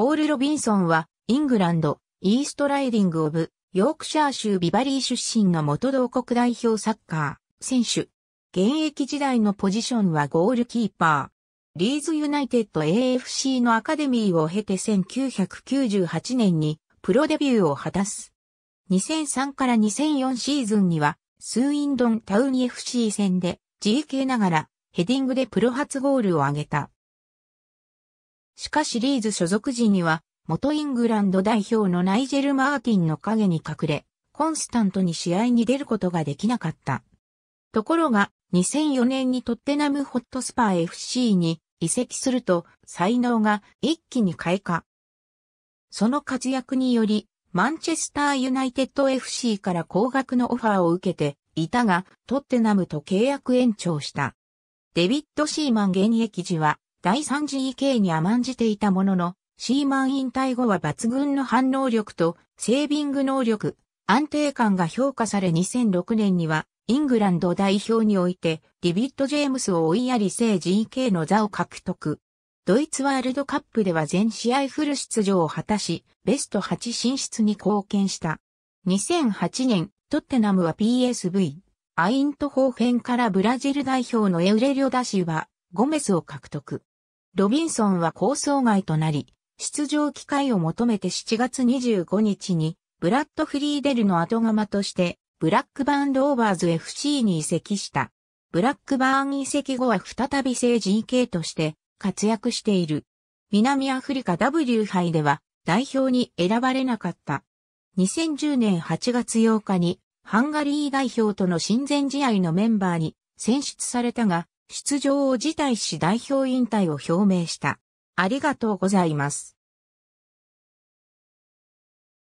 ポール・ロビンソンは、イングランド、イーストライディング・オブ、ヨークシャー州ビバリー出身の元同国代表サッカー、選手。現役時代のポジションはゴールキーパー。リーズユナイテッド AFC のアカデミーを経て1998年にプロデビューを果たす。2003から2004シーズンにはスーインドンタウン FC 戦で GK ながらヘディングでプロ初ゴールを挙げた。しかシリーズ所属時には、元イングランド代表のナイジェル・マーティンの影に隠れ、コンスタントに試合に出ることができなかった。ところが、2004年にトッテナムホットスパー FC に移籍すると、才能が一気に開花。その活躍により、マンチェスターユナイテッド FC から高額のオファーを受けていたが、トッテナムと契約延長した。デビッド・シーマン現役時は、第3次 EK に甘んじていたものの、シーマン引退後は抜群の反応力とセービング能力、安定感が評価され2006年にはイングランド代表においてディビッド・ジェームスを追いやり正 GK の座を獲得。ドイツワールドカップでは全試合フル出場を果たし、ベスト8進出に貢献した。2008年、トッテナムは PSV、アイントホーフェンからブラジル代表のエウレリオ・ダシは、ゴメスを獲得。ロビンソンは構想外となり、出場機会を求めて7月25日に、ブラッド・フリーデルの後釜として、ブラックバーン・ローバーズ FC に移籍した。ブラックバーン移籍後は再び成人系として活躍している。南アフリカ W 杯では代表に選ばれなかった。2010年8月8日にハンガリー代表との親善試合のメンバーに選出されたが、出場を辞退し代表引退を表明した。ありがとうございます。